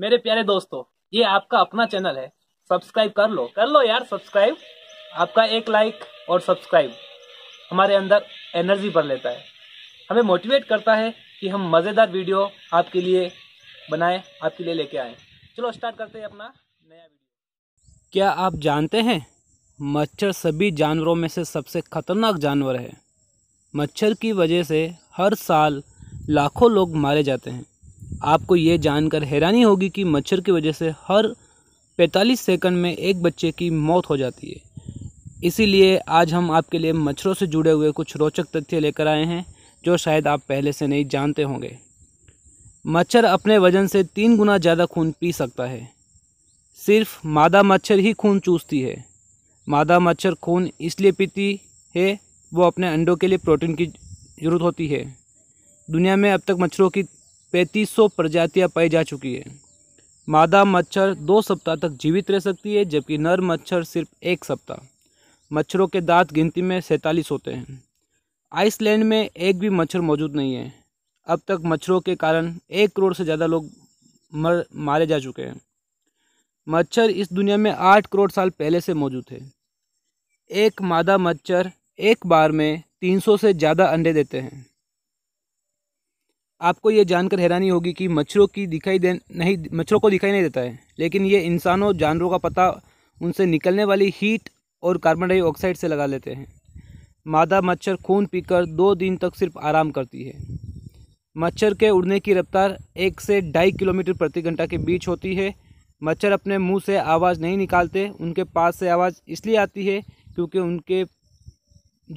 मेरे प्यारे दोस्तों ये आपका अपना चैनल है सब्सक्राइब कर लो कर लो यार सब्सक्राइब आपका एक लाइक और सब्सक्राइब हमारे अंदर एनर्जी भर लेता है हमें मोटिवेट करता है कि हम मज़ेदार वीडियो आपके लिए बनाएं आपके लिए लेके आए चलो स्टार्ट करते हैं अपना नया वीडियो क्या आप जानते हैं मच्छर सभी जानवरों में से सबसे खतरनाक जानवर है मच्छर की वजह से हर साल लाखों लोग मारे जाते हैं आपको ये जानकर हैरानी होगी कि मच्छर की वजह से हर 45 सेकंड में एक बच्चे की मौत हो जाती है इसीलिए आज हम आपके लिए मच्छरों से जुड़े हुए कुछ रोचक तथ्य लेकर आए हैं जो शायद आप पहले से नहीं जानते होंगे मच्छर अपने वजन से तीन गुना ज़्यादा खून पी सकता है सिर्फ मादा मच्छर ही खून चूसती है मादा मच्छर खून इसलिए पीती है वो अपने अंडों के लिए प्रोटीन की ज़रूरत होती है दुनिया में अब तक मच्छरों की पैंतीस प्रजातियां पाई जा चुकी है मादा मच्छर दो सप्ताह तक जीवित रह सकती है जबकि नर मच्छर सिर्फ एक सप्ताह मच्छरों के दांत गिनती में सैंतालीस होते हैं आइसलैंड में एक भी मच्छर मौजूद नहीं है अब तक मच्छरों के कारण एक करोड़ से ज़्यादा लोग मर मारे जा चुके हैं मच्छर इस दुनिया में आठ करोड़ साल पहले से मौजूद है एक मादा मच्छर एक बार में तीन से ज़्यादा अंडे देते हैं आपको ये जानकर हैरानी होगी कि मच्छरों की दिखाई दे नहीं मच्छरों को दिखाई नहीं देता है लेकिन ये इंसानों जानवरों का पता उनसे निकलने वाली हीट और कार्बन डाइऑक्साइड से लगा लेते हैं मादा मच्छर खून पीकर दो दिन तक सिर्फ आराम करती है मच्छर के उड़ने की रफ्तार एक से ढाई किलोमीटर प्रति घंटा के बीच होती है मच्छर अपने मुंह से आवाज़ नहीं निकालते उनके पास से आवाज़ इसलिए आती है क्योंकि उनके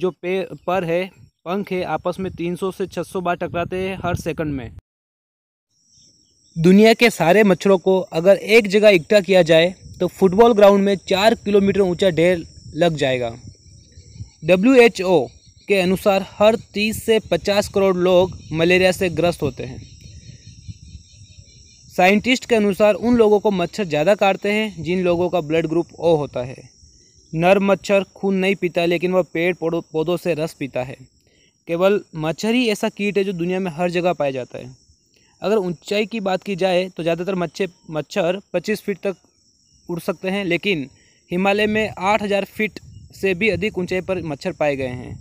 जो पे पर है पंखे आपस में 300 से 600 बार टकराते हैं हर सेकंड में दुनिया के सारे मच्छरों को अगर एक जगह इकट्ठा किया जाए तो फुटबॉल ग्राउंड में चार किलोमीटर ऊंचा ढेर लग जाएगा डब्ल्यू के अनुसार हर 30 से 50 करोड़ लोग मलेरिया से ग्रस्त होते हैं साइंटिस्ट के अनुसार उन लोगों को मच्छर ज़्यादा काटते हैं जिन लोगों का ब्लड ग्रुप ओ होता है नर मच्छर खून नहीं पीता लेकिन वह पेड़ पौधों से रस पीता है केवल मच्छर ही ऐसा कीट है जो दुनिया में हर जगह पाया जाता है अगर ऊंचाई की बात की जाए तो ज़्यादातर मच्छे मच्छर 25 फीट तक उड़ सकते हैं लेकिन हिमालय में 8000 फीट से भी अधिक ऊंचाई पर मच्छर पाए गए हैं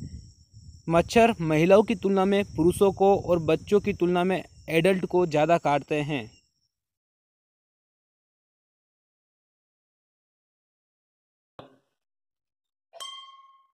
मच्छर महिलाओं की तुलना में पुरुषों को और बच्चों की तुलना में एडल्ट को ज़्यादा काटते हैं